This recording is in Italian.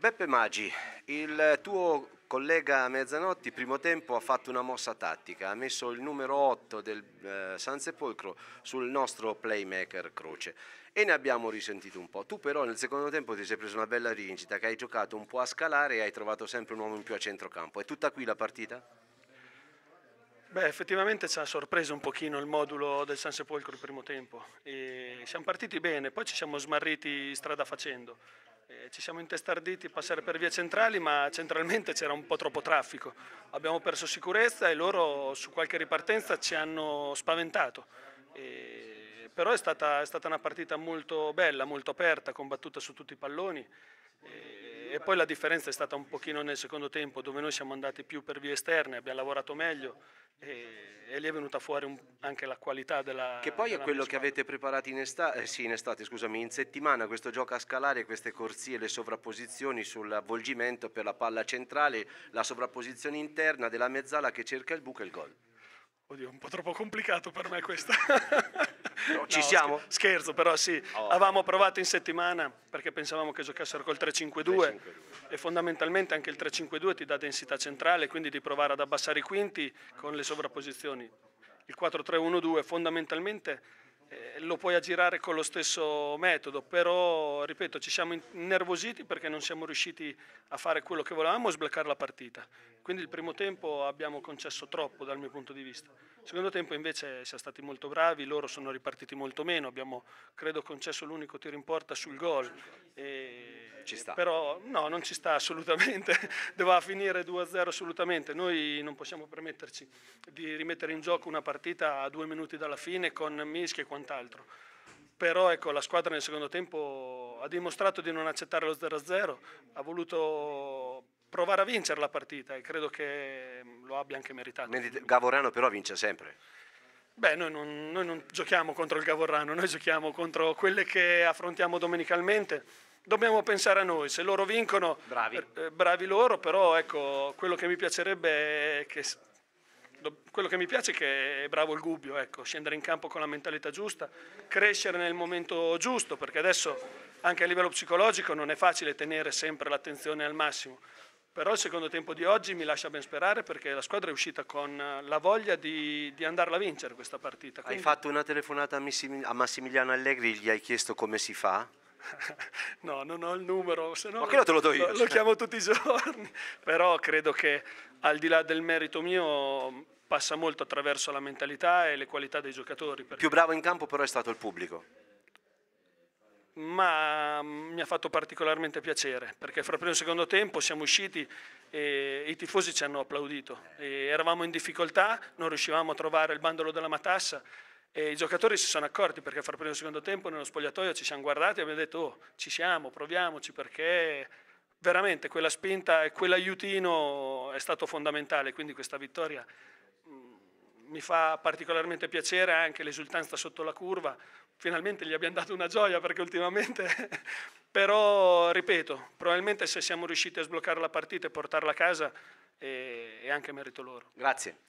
Beppe Maggi, il tuo collega Mezzanotti, primo tempo, ha fatto una mossa tattica, ha messo il numero 8 del eh, San Sepolcro sul nostro playmaker Croce e ne abbiamo risentito un po'. Tu però nel secondo tempo ti sei preso una bella rincita, che hai giocato un po' a scalare e hai trovato sempre un uomo in più a centrocampo. È tutta qui la partita? Beh, effettivamente ci ha sorpreso un pochino il modulo del San Sepolcro il primo tempo. E siamo partiti bene, poi ci siamo smarriti strada facendo. Eh, ci siamo intestarditi a passare per vie centrali, ma centralmente c'era un po' troppo traffico. Abbiamo perso sicurezza e loro su qualche ripartenza ci hanno spaventato. E però è stata, è stata, una partita molto bella, molto aperta, combattuta su tutti i palloni. E e poi la differenza è stata un pochino nel secondo tempo dove noi siamo andati più per vie esterne, abbiamo lavorato meglio e, e lì è venuta fuori un, anche la qualità della... Che poi della è quello che avete preparato in, esta- eh, sì, in estate, scusami, in settimana, questo gioco a scalare, queste corsie, le sovrapposizioni sull'avvolgimento per la palla centrale, la sovrapposizione interna della mezzala che cerca il buco e il gol. Oddio, un po' troppo complicato per me questa. No, ci no, siamo? Scherzo, però sì. Oh. Avevamo provato in settimana perché pensavamo che giocassero col 3-5-2 e fondamentalmente anche il 3-5-2 ti dà densità centrale, quindi di provare ad abbassare i quinti con le sovrapposizioni. Il 4-3-1-2 fondamentalmente eh, lo puoi aggirare con lo stesso metodo, però ripeto ci siamo innervositi perché non siamo riusciti a fare quello che volevamo e sbloccare la partita, quindi il primo tempo abbiamo concesso troppo dal mio punto di vista, il secondo tempo invece siamo stati molto bravi, loro sono ripartiti molto meno, abbiamo credo concesso l'unico tiro in porta sul gol. E ci sta. Però no, non ci sta assolutamente, doveva finire 2-0 assolutamente, noi non possiamo permetterci di rimettere in gioco una partita a due minuti dalla fine con mischi e quant'altro. Però ecco, la squadra nel secondo tempo ha dimostrato di non accettare lo 0-0, ha voluto provare a vincere la partita e credo che lo abbia anche meritato. Gavorano però vince sempre. Beh, noi non, noi non giochiamo contro il Gavorrano, noi giochiamo contro quelle che affrontiamo domenicalmente dobbiamo pensare a noi, se loro vincono, bravi, eh, eh, bravi loro, però ecco, quello che mi piacerebbe è che quello che mi piace è che è bravo il Gubbio, ecco, scendere in campo con la mentalità giusta, crescere nel momento giusto, perché adesso anche a livello psicologico non è facile tenere sempre l'attenzione al massimo. Però il secondo tempo di oggi mi lascia ben sperare perché la squadra è uscita con la voglia di, di andarla a vincere questa partita. Quindi... Hai fatto una telefonata a Massimiliano Allegri, gli hai chiesto come si fa? no, non ho il numero, se no lo, te lo, do io, lo, cioè. lo chiamo tutti i giorni, però credo che al di là del merito mio passa molto attraverso la mentalità e le qualità dei giocatori. Perché... Più bravo in campo però è stato il pubblico. Ma mm, mi ha fatto particolarmente piacere perché fra primo e secondo tempo siamo usciti e i tifosi ci hanno applaudito. E eravamo in difficoltà, non riuscivamo a trovare il bandolo della matassa e I giocatori si sono accorti perché far primo e secondo tempo nello spogliatoio ci siamo guardati e abbiamo detto oh, ci siamo, proviamoci perché veramente quella spinta e quell'aiutino è stato fondamentale, quindi questa vittoria mm, mi fa particolarmente piacere anche l'esultanza sotto la curva, finalmente gli abbiamo dato una gioia perché ultimamente, però ripeto, probabilmente se siamo riusciti a sbloccare la partita e portarla a casa è anche merito loro. Grazie.